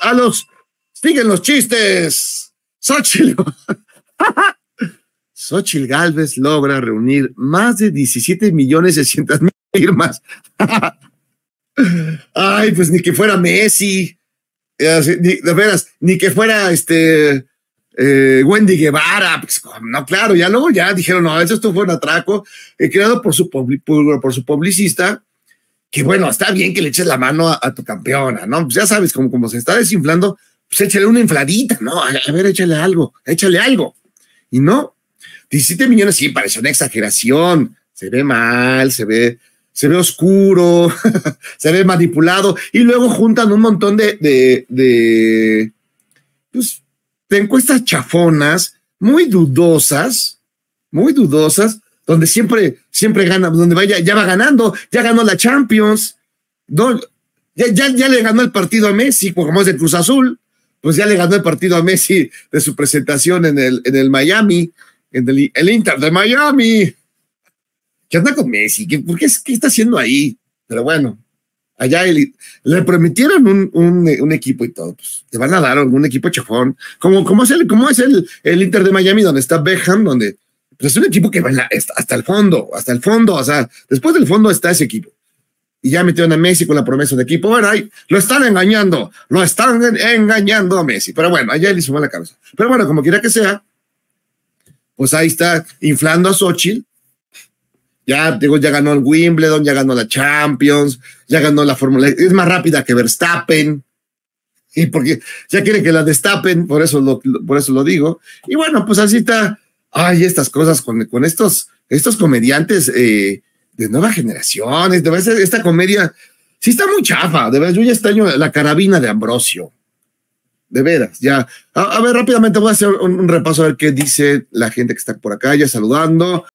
a los. Siguen los chistes. Xochil. Xochil Galvez logra reunir más de 17 millones 600 mil firmas. Ay, pues ni que fuera Messi. Eh, de veras, ni que fuera este. Eh, Wendy Guevara, pues, no, claro, ya luego ya dijeron, no, eso esto fue un atraco eh, creado por su, por su publicista, que bueno, está bien que le eches la mano a, tu campeona, ¿no? Pues ya sabes, como, como se está desinflando, pues échale una infladita, ¿no? A, ver, échale algo, échale algo. Y no, 17 millones, sí, parece una exageración, se ve mal, se ve, se ve oscuro, se ve manipulado, y luego juntan un montón de, de, de pues, encuestas chafonas, muy dudosas, muy dudosas, donde siempre, siempre gana, donde vaya, ya va ganando, ya ganó la Champions, ya, ya, le ganó el partido a Messi, como es de Cruz Azul, pues ya le ganó el partido a Messi de su presentación en el, en el Miami, en el, Inter de Miami. ¿Qué anda con Messi? ¿Qué, por qué, está haciendo ahí? Pero bueno, allá le prometieron un, equipo y todo, pues, te van a dar un equipo chafón, como, es, el, como es el, el Inter de Miami, donde está Beckham, donde pues es un equipo que va hasta el fondo, hasta el fondo, o sea, después del fondo está ese equipo. Y ya metieron a Messi con la promesa de equipo. Bueno, ahí lo están engañando, lo están engañando a Messi. Pero bueno, allá le hizo la cabeza. Pero bueno, como quiera que sea, pues ahí está inflando a Xochitl. Ya, digo, ya ganó el Wimbledon, ya ganó la Champions, ya ganó la Fórmula. E. Es más rápida que Verstappen. Y porque ya quieren que la destapen, por eso por eso lo digo. Y bueno, pues así está ay, estas cosas con, estos, estos comediantes eh, de nueva generaciones. de verdad, esta comedia sí está muy chafa, de verdad, yo ya extraño la carabina de Ambrosio, de veras, ya. A, ver, rápidamente voy a hacer un, repaso a ver qué dice la gente que está por acá, ya saludando.